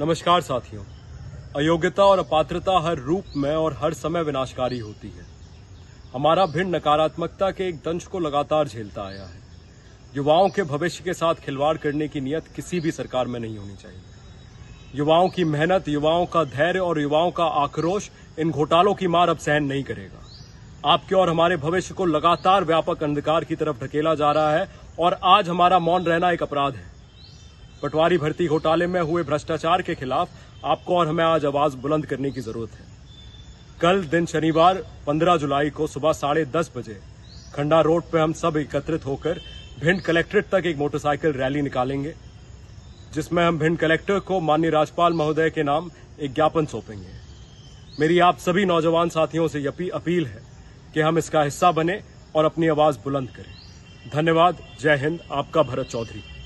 नमस्कार साथियों अयोग्यता और अपात्रता हर रूप में और हर समय विनाशकारी होती है हमारा भिंड नकारात्मकता के एक दंश को लगातार झेलता आया है युवाओं के भविष्य के साथ खिलवाड़ करने की नियत किसी भी सरकार में नहीं होनी चाहिए युवाओं की मेहनत युवाओं का धैर्य और युवाओं का आक्रोश इन घोटालों की मार अब सहन नहीं करेगा आपके और हमारे भविष्य को लगातार व्यापक अंधकार की तरफ ढकेला जा रहा है और आज हमारा मौन रहना एक अपराध है पटवारी भर्ती घोटाले में हुए भ्रष्टाचार के खिलाफ आपको और हमें आज आवाज बुलंद करने की जरूरत है कल दिन शनिवार 15 जुलाई को सुबह साढ़े दस बजे खंडा रोड पर हम सब एकत्रित होकर भिंड कलेक्ट्रेट तक एक मोटरसाइकिल रैली निकालेंगे जिसमें हम भिंड कलेक्टर को माननीय राजपाल महोदय के नाम एक ज्ञापन सौंपेंगे मेरी आप सभी नौजवान साथियों से यह अपील है कि हम इसका हिस्सा बने और अपनी आवाज बुलंद करें धन्यवाद जय हिंद आपका भरत चौधरी